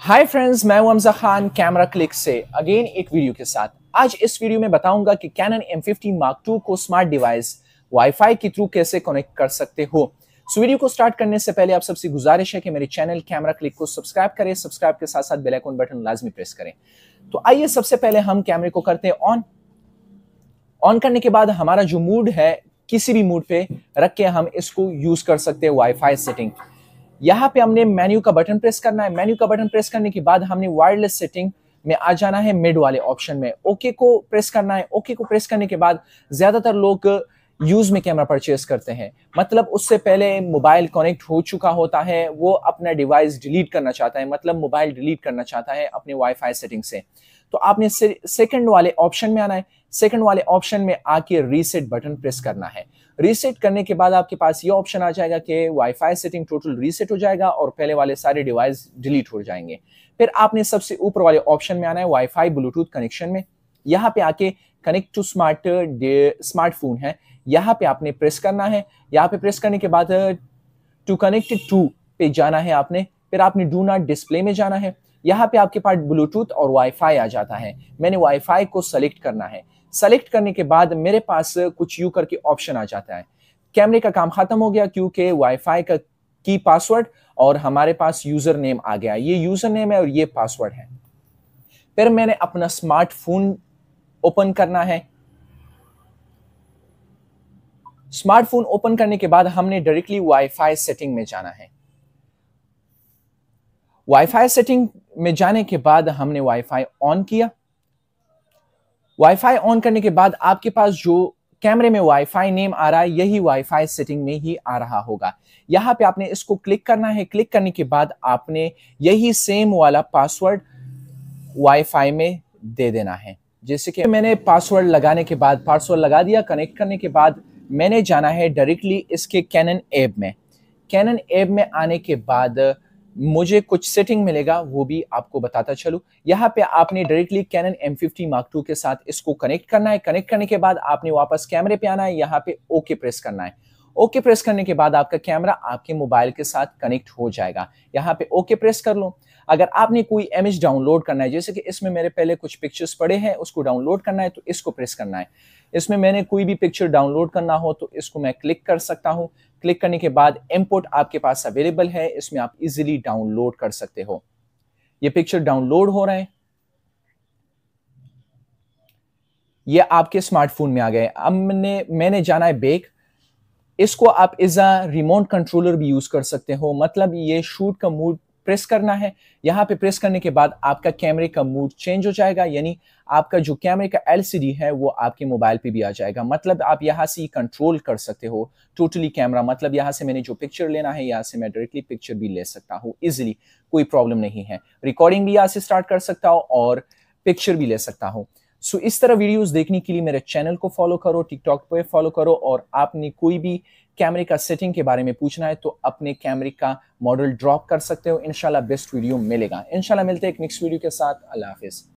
हाय friends मैं हूं वमजा खान कैमरा क्लिक से अगेन एक वीडियो के साथ आज इस वीडियो में बताऊंगा कि Canon M fifty mark two को स्मार्ट डिवाइस वाईफाई के थ्रू कैसे कनेक्ट कर सकते हो सो वीडियो को स्टार्ट करने से पहले आप सबसे गुजारिश है कि मेरे चैनल कैमरा क्लिक को सब्सक्राइब करें सब्सक्राइब के साथ साथ बेलाइकॉन बटन लाजमी प्रेस करें तो आइए सबसे पहले हम कैमरे को करते हैं ऑन ऑन करने के बाद हमारा जो मूड है किसी भी मूड पे रख के हम इसको यूज कर सकते हैं वाईफाई सेटिंग यहाँ पे हमने मेन्यू का बटन प्रेस करना है मेन्यू का बटन प्रेस करने के बाद हमने वायरलेस सेटिंग में आ जाना है मिड वाले ऑप्शन में ओके को प्रेस करना है ओके को प्रेस करने के बाद ज्यादातर लोग यूज़ में कैमरा परचेस करते हैं मतलब उससे पहले मोबाइल कनेक्ट हो चुका होता है वो अपना डिवाइस डिलीट करना चाहता है मतलब मोबाइल डिलीट करना चाहता है अपने वाईफाई सेटिंग से तो आपने सेकंड वाले ऑप्शन में आना है सेकंड वाले ऑप्शन में आके रीसेट बटन प्रेस करना है रीसेट करने के बाद आपके पास ये ऑप्शन आ जाएगा कि वाईफाई सेटिंग टोटल रीसेट हो जाएगा और पहले वाले सारे डिवाइस डिलीट हो जाएंगे फिर आपने सबसे ऊपर वाले ऑप्शन में आना है वाईफाई ब्लूटूथ कनेक्शन में यहाँ पे आके कनेक्ट टू स्मार्ट स्मार्टफोन है यहाँ पे आपने प्रेस करना है यहाँ पे प्रेस करने के बाद टू कनेक्ट टू पे जाना है आपने फिर आपने डू नॉट डिस्प्ले में जाना है यहाँ पे आपके पास ब्लूटूथ और वाईफाई आ जाता है मैंने वाईफाई को सेलेक्ट करना है सेलेक्ट करने के बाद मेरे पास uh, कुछ यू करके ऑप्शन आ जाता है कैमरे का काम खत्म हो गया क्योंकि वाईफाई का की पासवर्ड और हमारे पास यूजर नेम आ गया ये यूजर नेम है और ये पासवर्ड है फिर मैंने अपना स्मार्टफोन ओपन करना है स्मार्टफोन ओपन करने के बाद हमने डायरेक्टली वाईफाई सेटिंग में जाना है वाईफाई सेटिंग में जाने के बाद हमने वाईफाई ऑन किया वाईफाई ऑन करने के बाद आपके पास जो कैमरे में वाईफाई नेम आ रहा है यही वाईफाई सेटिंग में ही आ रहा होगा यहां पे आपने इसको क्लिक करना है क्लिक करने के बाद आपने यही सेम वाला पासवर्ड वाईफाई में दे देना है जैसे कि मैंने पासवर्ड लगाने के बाद पासवर्ड लगा दिया कनेक्ट करने के बाद मैंने जाना है डायरेक्टली इसके कैनन ऐप में कैनन ऐप में आने के बाद मुझे कुछ सेटिंग मिलेगा वो भी आपको बताता चलूँ यहाँ पे आपने directly Canon M fifty mark two के साथ इसको कनेक्ट करना है कनेक्ट करने के बाद आपने वापस कैमरे पे आना है यहाँ पे ओके प्रेस करना है ओके प्रेस करने के बाद आपका कैमरा आपके मोबाइल के साथ कनेक्ट हो जाएगा यहाँ पे ओके प्रेस कर लो अगर आपने कोई इमेज डाउनलोड करना है जैसे कि इसमें मेरे पहले कुछ पिक्चर्स पड़े हैं उसको डाउनलोड करना है तो इसको प्रेस करना है इसमें मैंने कोई भी पिक्चर डाउनलोड करना हो तो इसको मैं क्लिक कर सकता हूँ क्लिक करने के बाद इम्पोर्ट आपके पास अवेलेबल है इसमें आप इजिली डाउनलोड कर सकते हो ये पिक्चर डाउनलोड हो रहे हैं ये आपके स्मार्टफोन में आ गए अब मैंने मैंने जाना है बेक इसको आप इज अ रिमोट कंट्रोलर भी यूज कर सकते हो मतलब ये शूट का मूड प्रेस करना है यहाँ पे प्रेस करने के बाद आपका कैमरे का मूड चेंज हो जाएगा यानी आपका जो कैमरे का एलसीडी है वो आपके मोबाइल पे भी आ जाएगा मतलब आप यहाँ से कंट्रोल कर सकते हो टोटली कैमरा मतलब यहाँ से मैंने जो पिक्चर लेना है यहाँ से मैं डायरेक्टली पिक्चर भी ले सकता हूँ इजिली कोई प्रॉब्लम नहीं है रिकॉर्डिंग भी यहाँ से स्टार्ट कर सकता हूँ और पिक्चर भी ले सकता हूँ सो so, इस तरह वीडियोस देखने के लिए मेरे चैनल को फॉलो करो टिकटॉक पे फॉलो करो और आपने कोई भी कैमरे का सेटिंग के बारे में पूछना है तो अपने कैमरे का मॉडल ड्रॉप कर सकते हो इनशाला बेस्ट वीडियो मिलेगा इनशाला मिलते हैं एक नेक्स्ट वीडियो के साथ अल्लाह हाफिज़